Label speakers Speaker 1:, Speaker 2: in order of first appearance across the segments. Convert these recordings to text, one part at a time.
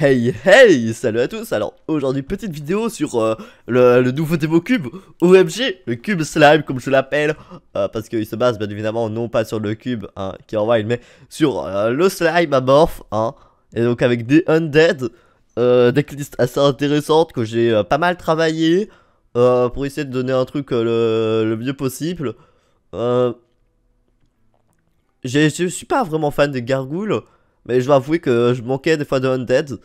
Speaker 1: Hey hey, salut à tous, alors aujourd'hui petite vidéo sur euh, le, nouveau démo cube OMG, le cube slime comme je l'appelle euh, Parce qu'il se base bien évidemment non pas sur le cube hein, qui qui en wild, mais sur euh, le slime à hein, Et donc avec des undead, des listes assez intéressantes que j'ai pas mal travaillé Pour essayer de donner un truc le, le, mieux possible Je suis pas vraiment fan des gargoules mais je dois avouer que je manquais des fois de Undead.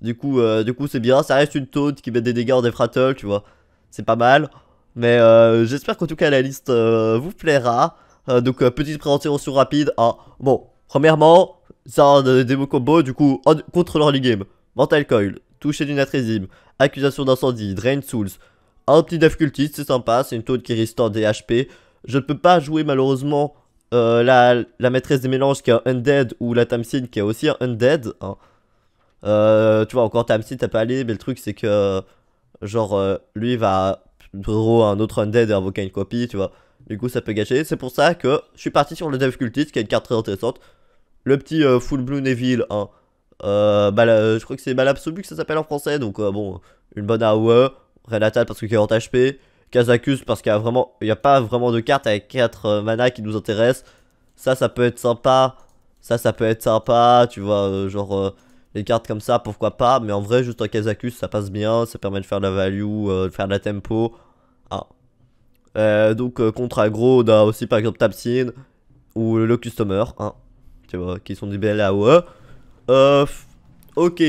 Speaker 1: Du coup, euh, du coup, c'est bien. Ça reste une taunt qui met des dégâts en des frattles, tu vois. C'est pas mal. Mais euh, j'espère qu'en tout cas la liste euh, vous plaira. donc petite présentation rapide. Ah, bon, premièrement, ça a des démo combo du coup contre l'early game. Mental coil, toucher d'une atrésime, accusation d'incendie, drain souls. Un petit dev cultiste, c'est sympa, c'est une taunt qui restaure des HP. Je ne peux pas jouer malheureusement euh, la, la, maîtresse des mélanges qui un Undead ou la Tamsin qui est aussi un Undead. Hein. Euh, tu vois, encore Tamsin, t'as pas allé, mais le truc c'est que, genre, euh, lui va gros un autre Undead et invoquer une copie, tu vois. Du coup, ça peut gâcher. C'est pour ça que je suis parti sur le Dev Cultist qui est une carte très intéressante. Le petit Full Blue Neville, hein. je crois que c'est Malabsolu que ça s'appelle en français, donc bon, une bonne AOE. Renatal parce que' est en HP. Kazakus parce qu'il n'y a, vraiment, il a pas vraiment de cartes avec 4 euh, mana qui nous intéresse. Ça, ça peut être sympa. Ça, ça peut être sympa, tu vois, euh, genre euh, les cartes comme ça, pourquoi pas. Mais en vrai, juste un Kazakus, ça passe bien, ça permet de faire de la value, de faire de la tempo. Ah. donc contre aggro, on a aussi par exemple Tapsin ou le Customer, hein. tu vois, qui sont des belles AOE. ok,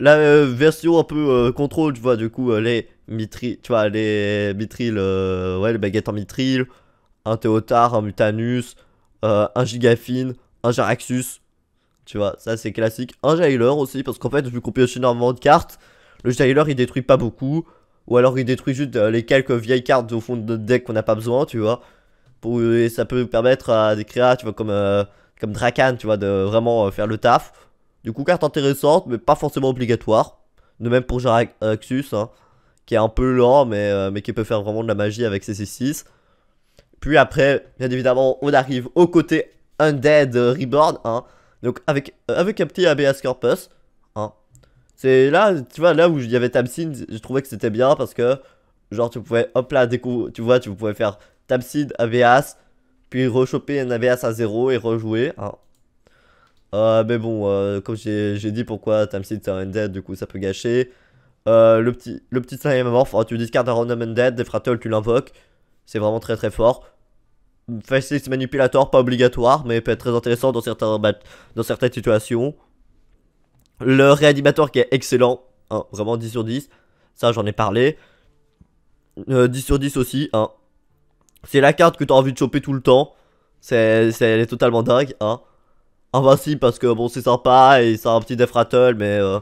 Speaker 1: la version un peu contrôle, tu vois, du coup, les mitril, tu vois, les mitril euh, ouais, les baguettes en mitril un Théotard, un Mutanus, euh, un Gigafine, un Jaraxus. Tu vois, ça c'est classique. Un Jailer aussi, parce qu'en fait, vu qu'on pioche énormément de cartes, le Jailer il détruit pas beaucoup. Ou alors il détruit juste euh, les quelques vieilles cartes au fond de notre deck qu'on n'a pas besoin, tu vois. Pour, et ça peut permettre à des créas, tu vois, comme, euh, comme Drakan, tu vois, de vraiment faire le taf. Du coup, carte intéressante, mais pas forcément obligatoire. De même pour Jaraxus, hein qui est un peu lent, mais, euh, mais qui peut faire vraiment de la magie avec ses 6 Puis après, bien évidemment, on arrive au côté Undead Reborn, hein, donc avec, euh, avec un petit ABS Corpus, hein. C'est là, tu vois, là où il y avait Tamsin, je trouvais que c'était bien parce que, genre, tu pouvais, hop là, tu vois, tu pouvais faire Tamsin, ABS, puis rechoper un ABS à 0 et rejouer, hein. Euh, mais bon, comme j'ai dit pourquoi Tamsin c'est un undead, du coup ça peut gâcher. Euh, le petit, le petit slime oh, tu discardes un random dead des tu l'invoques. C'est vraiment très très fort. Faceless manipulator, pas obligatoire, mais peut être très intéressant dans, dans certaines situations. Le réanimateur qui est excellent, vraiment 10 sur 10. Ça, j'en ai parlé. 10 euh, sur 10 aussi, C'est la carte que tu as envie de choper tout le temps. C'est, elle est totalement dingue, bah si parce que bon, c'est sympa et c'est un petit defrattle mais euh,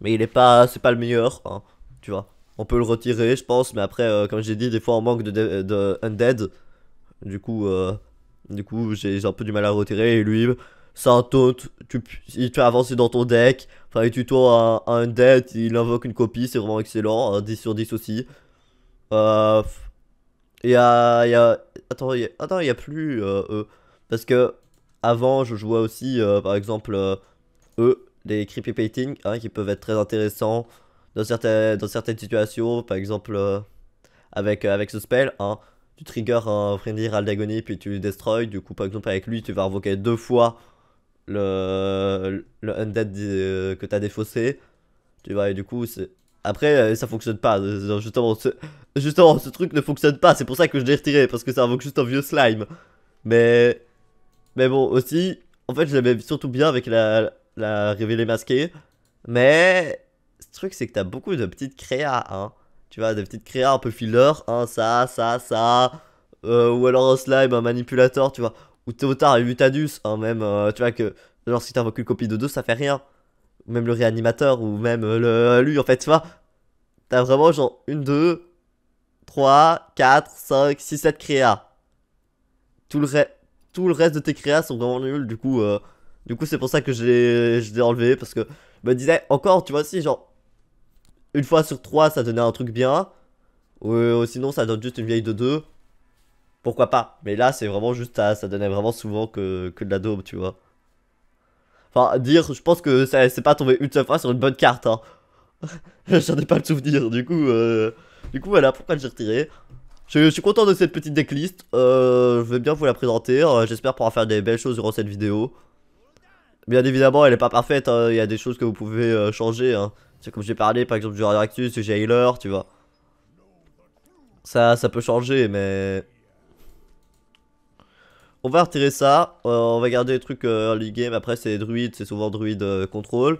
Speaker 1: mais il est pas, c'est pas le meilleur, hein, tu vois. On peut le retirer, je pense, mais après, euh, comme j'ai dit, des fois on manque de, de, undead, du coup, euh, du coup, j'ai un peu du mal à retirer. Et lui, c'est un taunt, tu, il te fait avancer dans ton deck, enfin, il tuto un, un undead, il invoque une copie, c'est vraiment excellent, 10 sur 10 aussi. Euh, il y a, y a, attends, il y a, plus euh, e. parce que avant, je jouais aussi, euh, par exemple, euh, E des paintings hein, qui peuvent être très intéressants dans certaines, dans certaines situations, par exemple euh, avec, euh, avec ce spell, hein, tu trigger un friendly ral d'agonie puis tu destroy, du coup par exemple avec lui tu vas invoquer deux fois le, le undead euh, que tu as défaussé, tu vois, et du coup c'est... Après, ça fonctionne pas. Justement ce... Justement, ce truc ne fonctionne pas. C'est pour ça que je l'ai retiré. Parce que ça invoque juste un vieux slime. Mais. Mais bon, aussi. En fait, je l'aimais surtout bien avec la, la révélée masquée. Mais ce truc, c'est que t'as beaucoup de petites créas, hein. Tu vois, des petites créas un peu filler, hein, ça, ça, ça. Euh, ou alors un slime, un manipulateur, tu vois. Ou Théotard et Mutadus, hein, même, euh, tu vois, que genre si t'invoques une copie de deux, ça fait rien. Même le réanimateur, ou même euh, le, lui, en fait, tu vois. T'as vraiment genre une, deux, Trois, quatre, cinq Six, sept créas. Tout le, tout le reste de tes créas sont vraiment nuls, du coup, euh, du coup, c'est pour ça que je l'ai enlevé, parce que je me disais, encore, tu vois, si genre, une fois sur trois, ça donnait un truc bien, ou, euh, sinon, ça donne juste une vieille de deux, pourquoi pas Mais là, c'est vraiment juste, ça, ça donnait vraiment souvent que, de la daube, tu vois. Enfin, dire, je pense que ça c'est pas tombé une seule fois sur une bonne carte, hein. J'en ai pas le souvenir, du coup, euh, du coup, voilà, pourquoi j'ai retiré. Je, suis content de cette petite decklist, euh, je vais bien vous la présenter, j'espère pouvoir faire des belles choses durant cette vidéo. Bien évidemment, elle est pas parfaite, hein. il y a des choses que vous pouvez euh, changer. Hein. C'est comme j'ai parlé, par exemple, du Radioactus, du Jailer, tu vois. Ça, ça peut changer, mais... On va retirer ça, euh, on va garder les trucs euh, early game, après c'est druide, c'est souvent druide contrôle.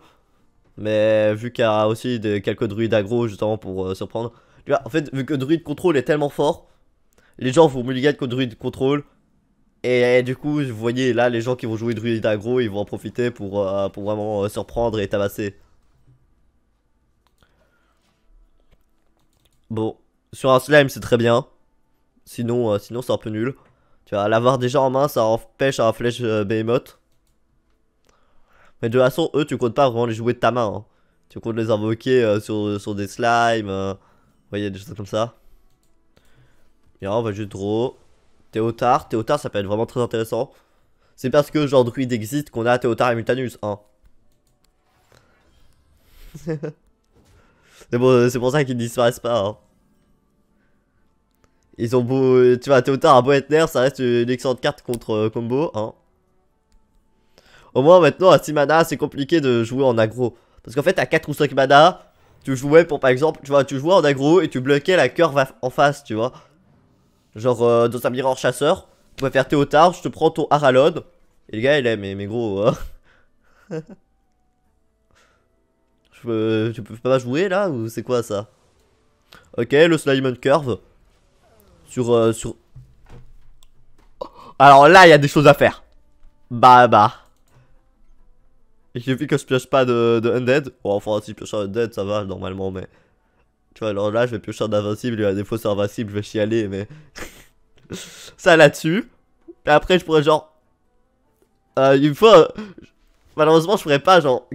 Speaker 1: Mais vu qu'il y a aussi quelques druides aggro justement pour surprendre. En fait, vu que druide contrôle est tellement fort, les gens vont mulligan que druide contrôle, et, du coup, vous voyez, là, les gens qui vont jouer druid aggro, ils vont en profiter pour, euh, vraiment euh, surprendre et tabasser. Bon, sur un slime, c'est très bien. Sinon, euh, sinon c'est un peu nul. Tu vois, l'avoir déjà en main, ça empêche un flèche behemoth. Mais de toute façon, eux, tu comptes pas vraiment les jouer de ta main. Hein. Tu comptes les invoquer sur, des slimes. vous voyez, des choses comme ça. Et on va juste draw. Théotard. Théotard, ça peut être vraiment très intéressant. C'est parce que genre druide existe qu'on a Théotard et Mutanus, hein. c'est pour ça qu'ils ne disparaissent pas, hein. Ils ont beau... Tu vois, Théotard a beau être nerf, ça reste une excellente carte contre euh, combo, hein. Au moins, maintenant, à 6 mana, c'est compliqué de jouer en aggro. Parce qu'en fait, à 4 ou 5 mana, tu jouais pour, par exemple, tu vois, tu jouais en aggro et tu bloquais la curve en face, tu vois. Genre, euh, dans un miroir chasseur, tu vas faire Théotard, je te prends ton Aralod Et le gars, il est, mais, mais gros. Hein. je, tu peux pas jouer là Ou c'est quoi ça Ok, le Slime Curve. Sur. Euh, sur... Alors là, il y a des choses à faire. Bah, bah. J'ai vu que je pioche pas de, de Undead. Bon, enfin, si je pioche un Undead, ça va normalement, mais. Tu vois, alors là, je vais piocher d'invincible invincible, et à défaut, c'est invincible, je vais chialer, mais. ça là-dessus. Et après, je pourrais genre. Euh, une fois. malheureusement, je pourrais pas, genre.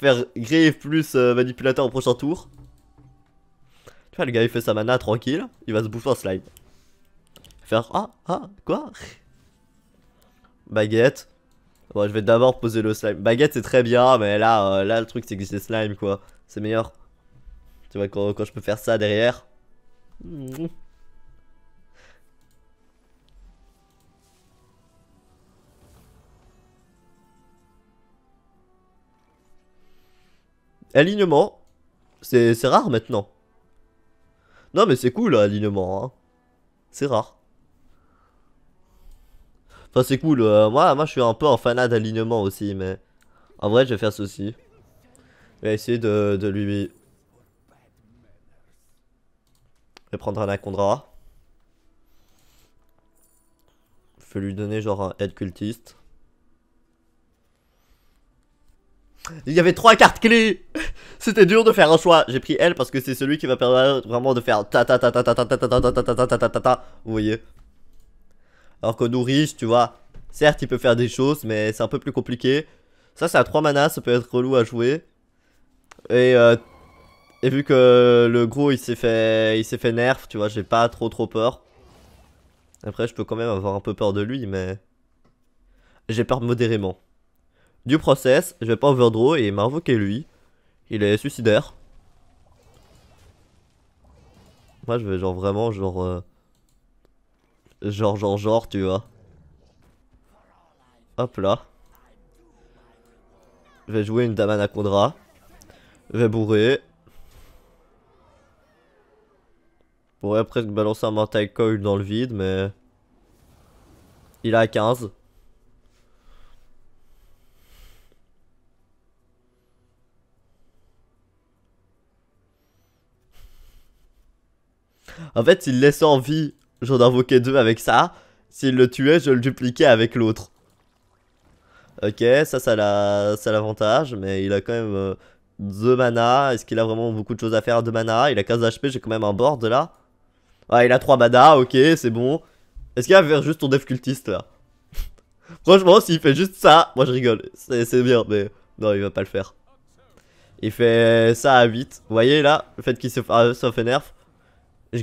Speaker 1: Faire grave plus euh, manipulateur au prochain tour. Tu vois, le gars, il fait sa mana tranquille. Il va se bouffer en slime. Faire. Ah, ah, quoi Baguette. Bon, je vais d'abord poser le slime. Baguette, c'est très bien, mais là, euh, là le truc, c'est que c'est slime, quoi. C'est meilleur. Tu vois, quand, quand je peux faire ça derrière. Alignement. C'est rare maintenant. Non mais c'est cool alignement. Hein. C'est rare. Enfin c'est cool. Euh, moi, moi je suis un peu en fanat d'alignement aussi mais... En vrai je vais faire ceci. Je vais essayer de lui Je vais prendre Anacondra. Je vais lui donner genre un head cultiste. Il y avait trois cartes clés C'était dur de faire un choix. J'ai pris elle parce que c'est celui qui va permettre vraiment de faire ta ta ta ta ta ta ta ta ta ta ta ta Vous voyez Alors que nourriche, tu vois, certes il peut faire des choses, mais c'est un peu plus compliqué. Ça c'est à 3 manas, ça peut être relou à jouer. Et euh, et vu que le gros il s'est fait il s'est fait nerf, tu vois, j'ai pas trop trop peur. Après, je peux quand même avoir un peu peur de lui, mais j'ai peur modérément. Du process, je vais pas overdraw et il m'a invoqué lui. Il est suicidaire. Moi, je vais genre vraiment genre euh, genre genre genre, tu vois. Hop là. Je vais jouer une dame Je vais bourrer. pourrait presque balancer un mental coil dans le vide, mais... Il a 15. En fait, s'il laissait en vie, j'en invoquais 2 avec ça. S'il le tuait, je le dupliquais avec l'autre. Ok, ça, ça a l'avantage, mais il a quand même 2 euh, mana. Est-ce qu'il a vraiment beaucoup de choses à faire de mana Il a 15 HP, j'ai quand même un board là. Ah, il a 3 badas ok, c'est bon. Est-ce qu'il va faire juste ton dev cultiste là Franchement, s'il fait juste ça, moi je rigole. C'est bien, mais non, il va pas le faire. Il fait ça à 8. Vous voyez là, le fait qu'il se fasse, euh, fait nerf.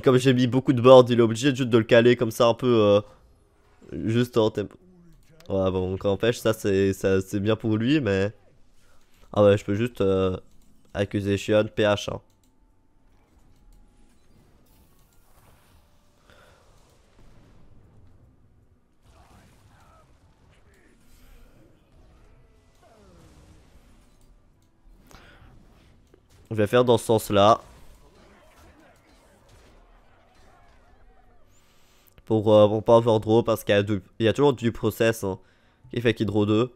Speaker 1: Comme j'ai mis beaucoup de board il est obligé juste de le caler comme ça un peu. Euh, juste en tempo. Ouais, bon, quand empêche, ça c'est bien pour lui, mais. Ah ouais, je peux juste accusation, euh, accuser PH. Hein. Je vais faire dans ce sens-là. Pour, ne euh, pas avoir draw parce qu'il y, y, a toujours du process hein, qui fait qu'il draw 2.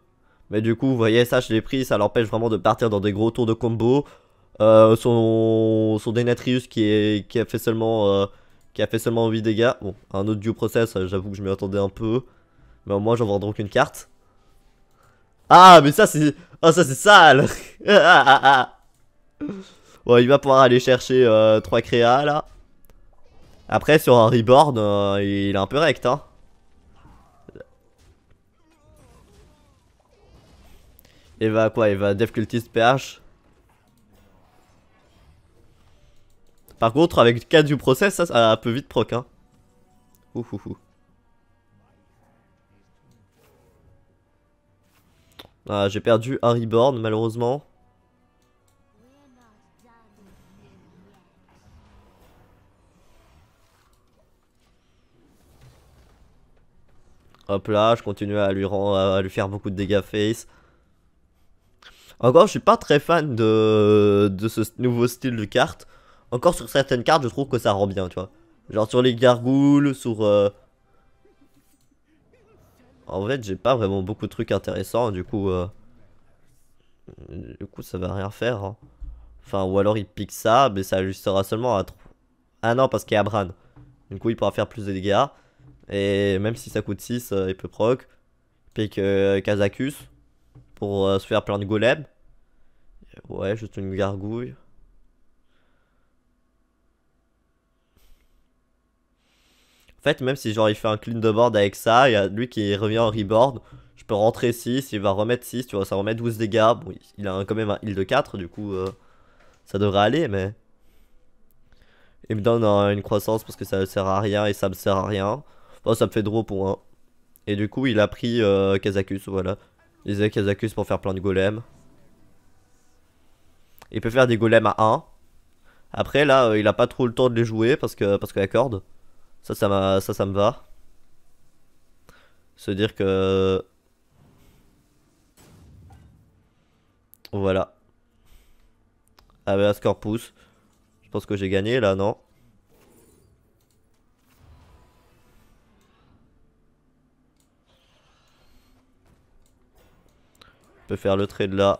Speaker 1: Mais du coup, vous voyez, ça, je l'ai pris, ça l'empêche vraiment de partir dans des gros tours de combo. Euh, son, son Denatrius qui, a fait seulement qui a fait seulement 8 euh, dégâts. Bon, un autre du process, euh, j'avoue que je m'y attendais un peu. Mais au moins, j'en vends donc une carte. Ah, mais ça, c'est... Ah, ça, c'est sale ah, ah, ah, Bon, il va pouvoir aller chercher 3 euh, créas là. Après, sur un reborn, euh, il est un peu rect. Hein. Il va quoi Il va Dev PH. Par contre, avec 4 du process, ça, un peu vite proc. Hein. Ah, j'ai perdu un reborn malheureusement. Hop là, je continue à lui, à lui faire beaucoup de dégâts face. Encore, je suis pas très fan de, de ce nouveau style de carte. Encore sur certaines cartes, je trouve que ça rend bien, tu vois. Genre sur les gargoules, sur... Euh, en fait, j'ai pas vraiment beaucoup de trucs intéressants, du coup... Euh, du coup, ça va rien faire. Hein. Enfin, ou alors il pique ça, mais ça sera seulement à... Ah non, parce qu'il y a Bran. Du coup, il pourra faire plus de dégâts. Et même si ça coûte 6, euh, il peut proc. Pique euh, Kazakus pour euh, se faire plein de golems. Ouais, juste une gargouille. En fait, même si genre il fait un clean de board avec ça, il y a lui qui revient en reboard. Je peux rentrer 6, il va remettre 6, tu vois, ça remet 12 dégâts. Bon, il a quand même un heal de 4, du coup, ça devrait aller, mais... Il me donne une croissance parce que ça ne sert à rien et ça me sert à rien. Oh, ça me fait drop pour un. Et du coup, il a pris euh, Kazakus, voilà. Il disait Kazakus pour faire plein de golems. Il peut faire des golems à 1. Après, là, euh, il a pas trop le temps de les jouer parce que, parce que la corde. Ça, ça, ça, me va. Se dire que... Voilà. Ah, bah, score pouce Je pense que j'ai gagné là, non peut faire le trade là.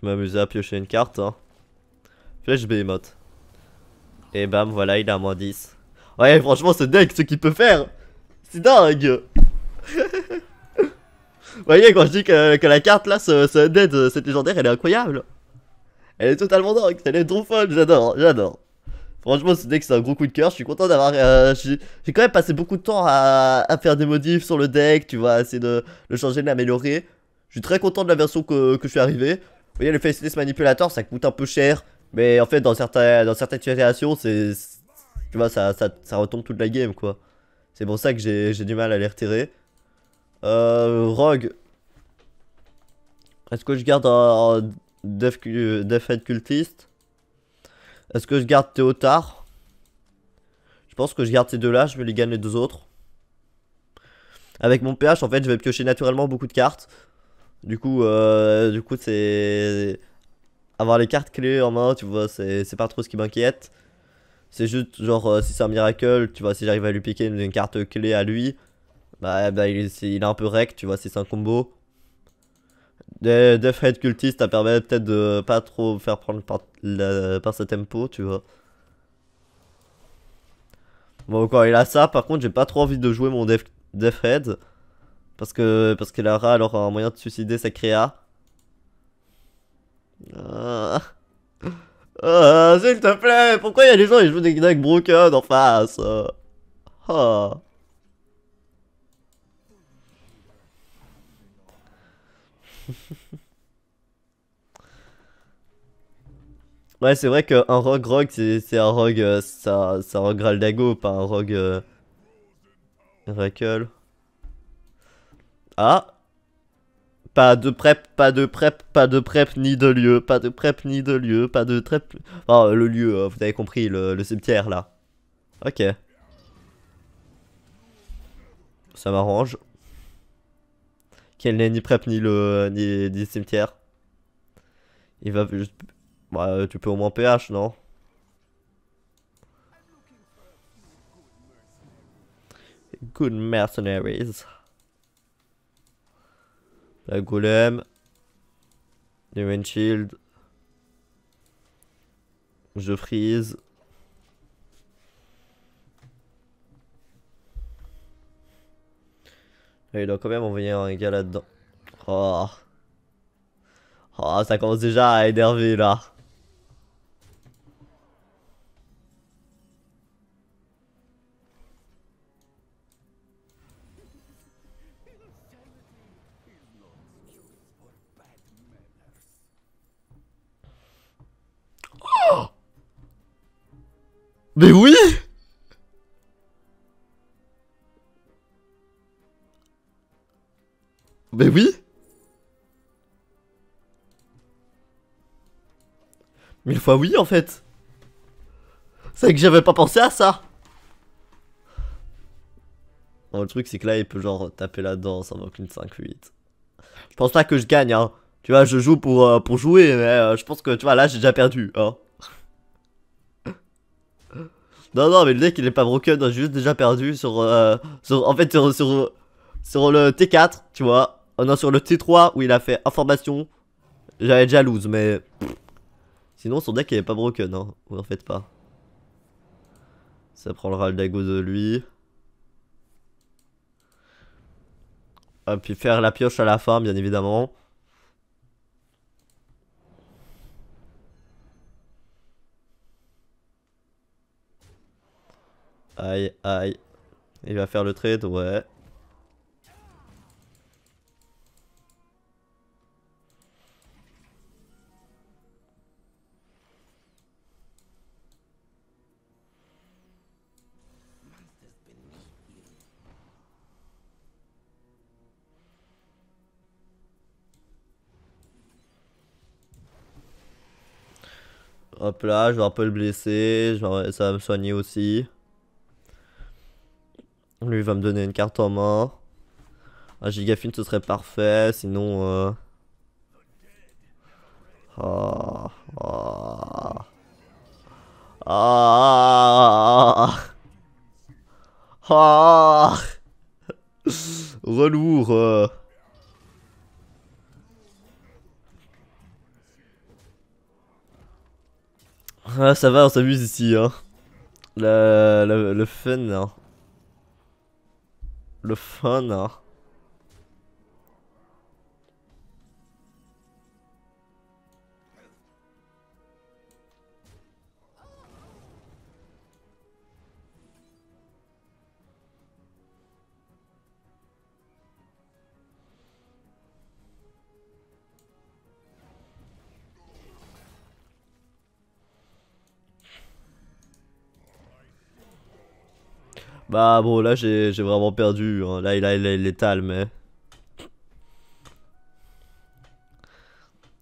Speaker 1: Je m'amuser à piocher une carte. Hein. Flèche Behemoth. Et bam, voilà, il a moins 10. Ouais, franchement, ce deck, ce qu'il peut faire, c'est dingue. Vous voyez, quand je dis que, la carte là, ce, dead, euh, cette légendaire, elle est incroyable. Elle est totalement dingue, elle est trop folle, j'adore, j'adore. Franchement, ce deck, c'est un gros coup de cœur. Je suis content d'avoir. Euh, j'ai quand même passé beaucoup de temps à, faire des modifs sur le deck, tu vois, essayer de le changer, de l'améliorer. Je suis très content de la version que, je suis arrivé. Vous voyez, le Faceless Manipulator, ça coûte un peu cher. Mais en fait, dans, certains, dans certaines situations, c'est. Tu vois, ça, ça, ça, retombe toute la game, quoi. C'est pour ça que j'ai du mal à les retirer. Euh. Rogue. Est-ce que je garde un, Defend Death, Cultist est-ce que je garde Théotard Je pense que je garde ces deux-là, je vais les gagner les deux autres. Avec mon PH, en fait, je vais piocher naturellement beaucoup de cartes. Du coup, euh, du coup, c'est avoir les cartes clés en main, tu vois, c'est pas trop ce qui m'inquiète. C'est juste genre euh, si c'est un miracle, tu vois, si j'arrive à lui piquer une, carte clé à lui, bah, eh ben, il, est, il, est, un peu rec, tu vois, si c'est un combo des, def head cultistes, ça permet peut-être de pas trop faire prendre par, sa par ce tempo, tu vois. Bon, quand il a ça, par contre, j'ai pas trop envie de jouer mon Death, def Parce que, parce que aura alors, un moyen de suicider sa créa. Ah. ah. S'il te plaît, pourquoi il y a des gens qui jouent des Gnac Broken en face ah. ouais, c'est vrai qu'un rogue rogue, c'est un rogue, ça, euh, ça rogue Raldago, pas un rogue euh... Ah pas de prep, pas de prep, pas de prep ni de lieu, pas de prep ni de lieu, pas de trep. Enfin, le lieu, euh, vous avez compris, le, le cimetière là. Ok. Ça m'arrange elle n'ait ni prep ni le ni, cimetière. Il va juste. Bah, tu peux au moins PH, non Good mercenaries. La golem. Du windshield. Je freeze. Et il doit quand même venir un gars là-dedans. Oh. Oh, ça commence déjà à énerver là. Mais oui Mais oui Mille fois oui en fait C'est que j'avais pas pensé à ça Bon le truc c'est que là il peut genre taper là-dedans ça aucune une 5-8 Je pense pas que je gagne hein Tu vois je joue pour, euh, pour jouer mais euh, je pense que tu vois là j'ai déjà perdu hein non, non, mais le deck il est pas broken, j'ai juste déjà perdu sur. Euh, en fait, sur, sur, sur le T4, tu vois. On non, sur le T3 où il a fait information, j'avais jalouse, mais. Sinon, son deck il est pas broken, hein. Vous en faites pas. Ça prendra le dago de lui. Ah, puis faire la pioche à la fin, bien évidemment. Aïe, aïe. Il va faire le trade, ouais. Hop là, je vais un peu le blesser. ça va me soigner aussi. Lui, va me donner une carte en main. Un gigafine ce serait parfait. Sinon... Euh... ah. Ah. Ah. Relourd. Ah, ça va, on s'amuse ici, hein. Le, le, le fun, hein. Le fun, hein. Bah bon, là j'ai vraiment perdu. Hein. Là, il a tal mais...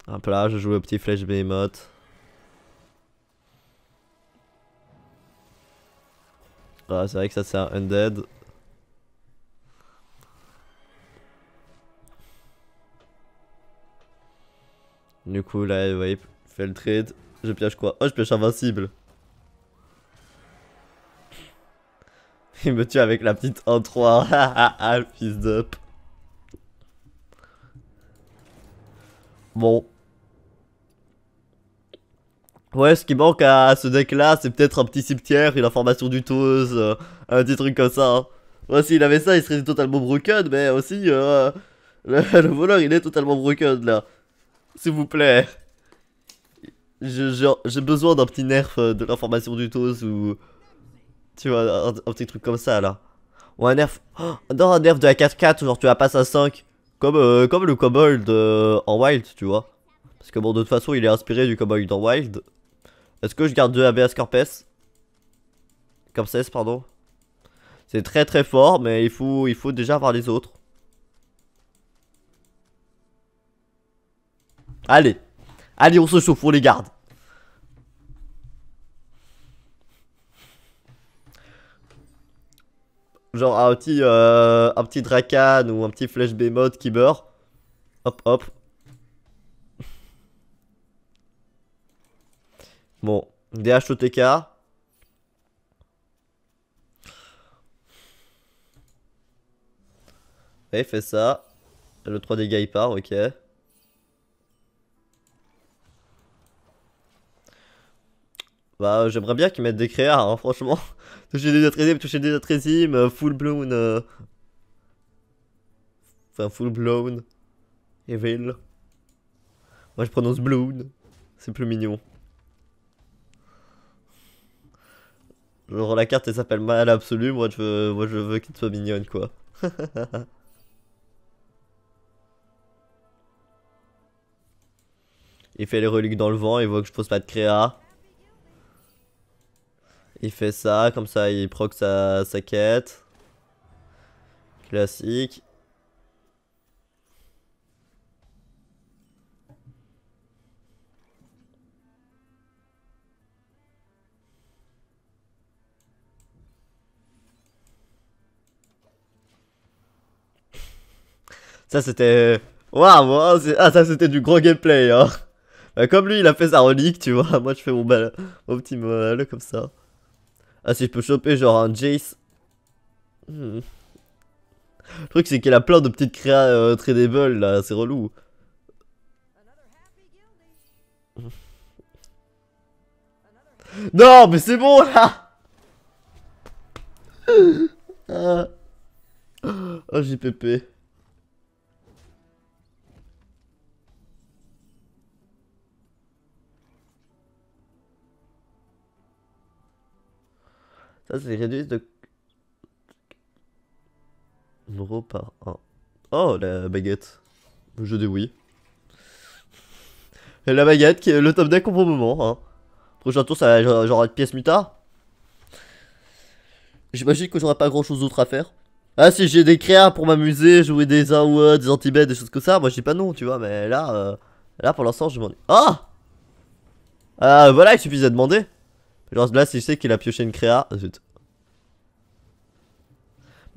Speaker 1: Hop là, je joue le petit Flash Behemoth. Ah, c'est vrai que ça sert un undead. Du coup là, vous voyez, fait le trade. Je pioche quoi Oh, je pioche invincible. Il me tue avec la petite 1-3. Ah ah, ah, ah fils de... Bon. Ouais, ce qui manque à ce deck là, c'est peut-être un petit cimetière, une information du euh, un petit truc comme ça. Hein. Ouais, s'il avait ça, il serait totalement broken, mais aussi, euh, le, voleur, il est totalement broken là. S'il vous plaît. J'ai besoin d'un petit nerf euh, de l'information du Toz ou... Tu vois, un, petit truc comme ça là. Ou un nerf. Oh, non, un nerf de la 4-4, genre tu la passes à 5. Comme, euh, comme le cobold euh, en wild, tu vois. Parce que bon, de toute façon, il est inspiré du kobold en wild. Est-ce que je garde 2 ABS Corpes Comme 16, pardon. C'est très très fort, mais il faut, il faut déjà avoir les autres. Allez. Allez, on se chauffe, on les garde. Genre un petit, euh, un petit Drakan ou un petit Flèche mode qui beurre Hop, hop. Bon, Et il fait ça. Le 3 dégâts il part, ok. Bah, euh, j'aimerais bien qu'ils mettent des créas, hein, franchement. toucher des 13 toucher des 13 euh, full blown. Euh. Enfin, full blown. Evil. Moi, je prononce blown. C'est plus mignon. Genre, la carte, elle s'appelle mal absolu. Moi, je veux, moi, je veux qu'elle soit mignonne, quoi. Il fait les reliques dans le vent, il voit que je pose pas de créa. Il fait ça, comme ça il proc sa, sa quête. Classique. Ça c'était... Waouh Ah ça c'était du gros gameplay hein bah, Comme lui il a fait sa relique tu vois, moi je fais mon, balle, mon petit mal comme ça. Ah, si je peux choper genre un Jace. Hmm. Le truc, c'est qu'elle a plein de petites créas euh, là, c'est relou. Non, mais c'est bon là! Oh, ah. ah, JPP. Ça, c'est réduit de... par 1. Oh, la baguette. Je dis oui. la baguette, qui est le top deck au bon moment. Hein. Prochain tour, ça va genre être pièce mutard. J'imagine que j'aurai pas grand chose d'autre à faire. Ah si j'ai des créas pour m'amuser, jouer des un ou e, des anti des choses comme ça, moi je pas non tu vois, mais là, euh, là pour l'instant je m'en ai... Ah Ah voilà, il suffisait de demander Genre là si je sais qu'il a pioché une créa... Zut.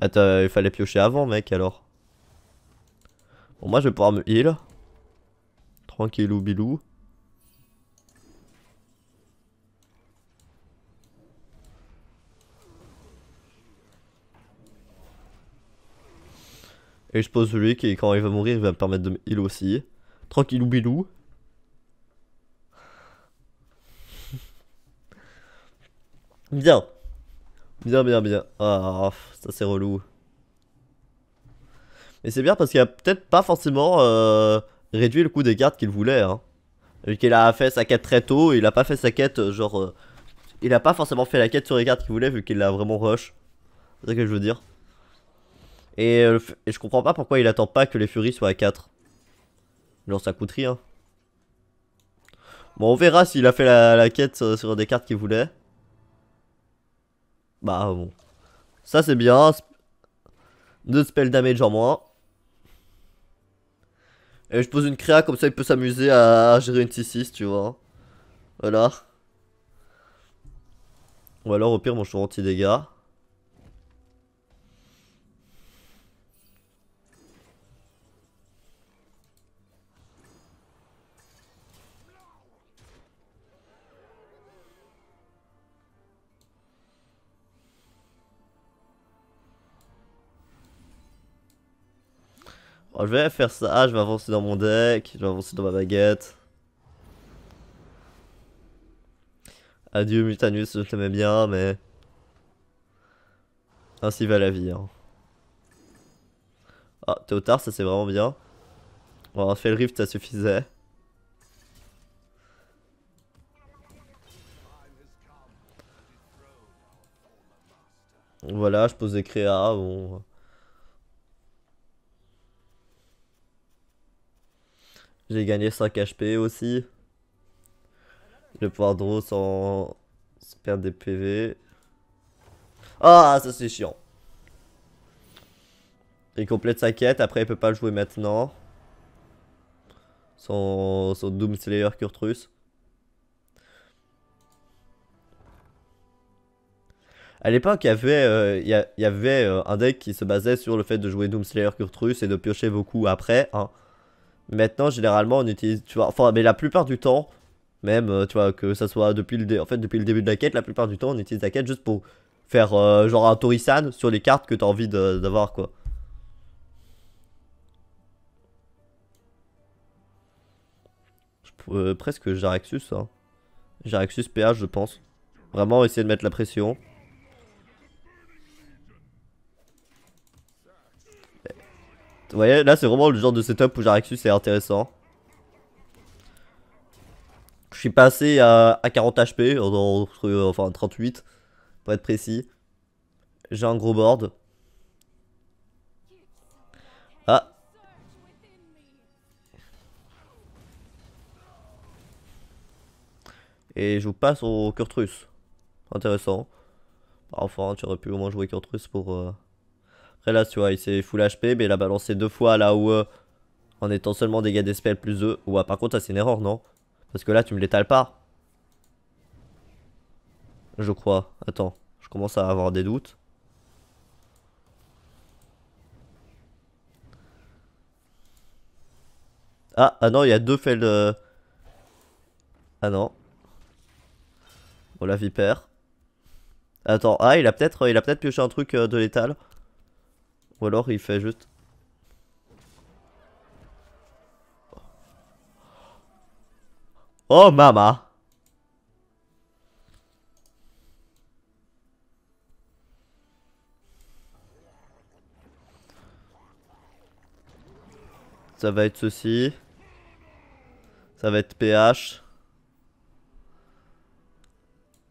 Speaker 1: Attends, euh, il fallait piocher avant mec alors. Bon moi je vais pouvoir me heal. Tranquillou bilou. Et je pose lui qui quand il va mourir il va me permettre de me heal aussi. ou bilou. Bien. Bien, bien, bien. Ah, ça c'est relou. Mais c'est bien parce qu'il a peut-être pas forcément euh, réduit le coût des cartes qu'il voulait. Hein. Vu qu'il a fait sa quête très tôt, il a pas fait sa quête euh, genre... Euh, il a pas forcément fait la quête sur les cartes qu'il voulait vu qu'il a vraiment rush. C'est ça que je veux dire. Et, je comprends pas pourquoi il attend pas que les furies soient à 4. Genre ça coûte rien. Bon on verra s'il a fait la, quête sur des cartes qu'il voulait. Bah bon. Ça c'est bien. Deux spells damage en moins. Et je pose une créa comme ça il peut s'amuser à gérer une t 6 tu vois. Voilà. Ou alors au pire mon je anti-dégâts. Oh, je vais faire ça, je vais avancer dans mon deck, je vais avancer dans ma baguette. Adieu Mutanus, je t'aimais bien, mais... Ainsi va la vie. Oh, Ah, Théotard, ça c'est vraiment bien. On on fait le rift, ça suffisait. Voilà, je pose des créas, bon... J'ai gagné 5 HP aussi. Je vais pouvoir draw sans... perdre des PV. Ah, ça c'est chiant. Il complète sa quête, après il peut pas le jouer maintenant. Son, son Doom Slayer Kurtrus. À l'époque, il y avait, euh, y avait euh, un deck qui se basait sur le fait de jouer Doom Slayer Kurtrus et de piocher vos coups après. Hein. Maintenant, généralement, on utilise, tu vois, enfin, mais la plupart du temps, même, euh, tu vois, que ça soit depuis le, en fait, depuis le début de la quête, la plupart du temps, on utilise la quête juste pour faire euh, genre un Torisan sur les cartes que t'as envie d'avoir, quoi. Euh, presque Jaraxus, hein. Jaraxus PH, je pense. Vraiment essayer de mettre la pression. Vous voyez, là c'est vraiment le genre de setup où Jaraxxus est intéressant. Je suis passé à, 40 HP, euh, enfin 38 pour être précis. J'ai un gros board. Ah. Et je vous passe au Kurtrus. Intéressant. Enfin, tu aurais pu au moins jouer Kurtrus pour... Euh, et là, tu vois, il s'est full HP, mais il a balancé deux fois là où e en étant seulement dégâts d'espèce plus 2. à par contre, ça c'est une erreur, non Parce que là, tu me l'étales pas. Je crois. Attends, je commence à avoir des doutes. Ah, ah non, il y a deux Feld Ah non. Bon, la vipère. Attends, ah, il a peut-être il a peut pioché un truc euh, de l'étal. Ou alors il fait juste... Oh mama Ça va être ceci. Ça va être pH.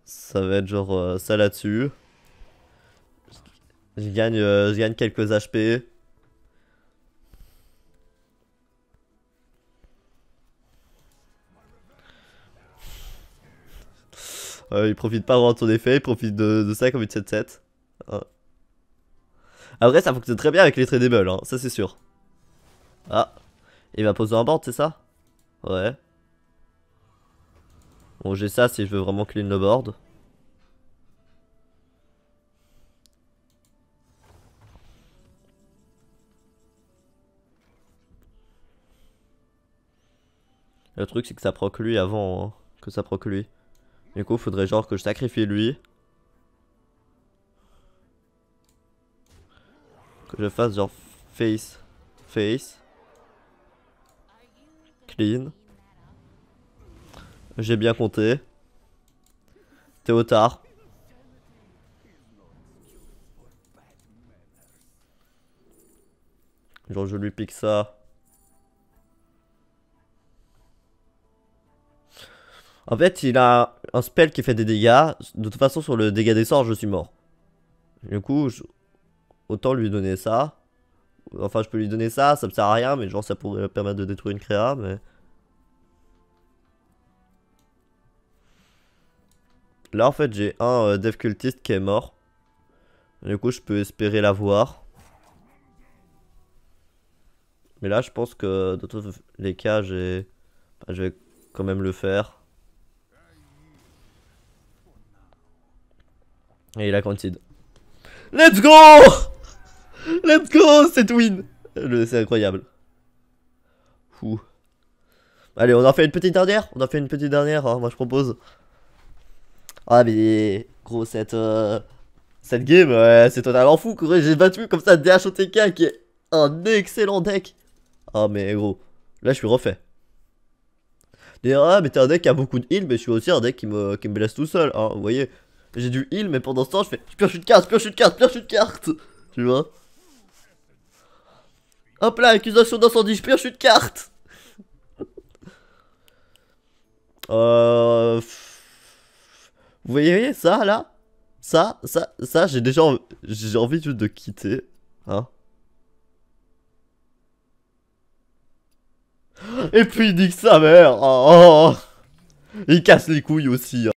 Speaker 1: Ça va être genre euh, ça là-dessus. Je gagne, euh, je gagne quelques HP. Euh, il profite pas vraiment de son effet, il profite de, ça comme une 7-7. Ah. Après, ça fonctionne très bien avec les tradables, hein, ça c'est sûr. Ah, il va poser un board, c'est ça Ouais. Bon, j'ai ça si je veux vraiment clean le board. Le truc, c'est que ça proc lui avant hein, que ça proc lui. Du coup, faudrait genre que je sacrifie lui. Que je fasse genre face, face. Clean. J'ai bien compté. Théotard au tard. Genre je lui pique ça. En fait, il a un spell qui fait des dégâts. De toute façon, sur le dégât des sorts, je suis mort. Du coup, autant lui donner ça. Enfin, je peux lui donner ça, ça me sert à rien, mais genre, ça pourrait permettre de détruire une créa, mais... Là, en fait, j'ai un euh, dev cultiste qui est mort. Du coup, je peux espérer l'avoir. Mais là, je pense que dans tous les cas, j'ai... je vais quand même le faire. Et il a concede. Let's go Let's go Cette win C'est incroyable. Allez, on en fait une petite dernière On en fait une petite dernière, hein, moi je propose. Ah mais... Gros, cette... Euh, cette game, c'est totalement fou. J'ai battu comme ça DHOTK qui est un excellent deck. Ah mais gros, là je suis refait. D'ailleurs, ah, mais t'es un deck qui a beaucoup de heal, mais je suis aussi un deck qui me, qui me blesse tout seul, hein, vous voyez. J'ai du heal, mais pendant ce temps, je fais je pioche une carte, je pioche une carte, je pioche une carte. Tu vois Hop là, accusation d'incendie, je pioche une carte. euh. Vous voyez ça là Ça, ça, ça, j'ai déjà envie, j'ai envie juste de quitter. Hein Et puis il que sa mère oh, oh, oh. Il casse les couilles aussi. Hein.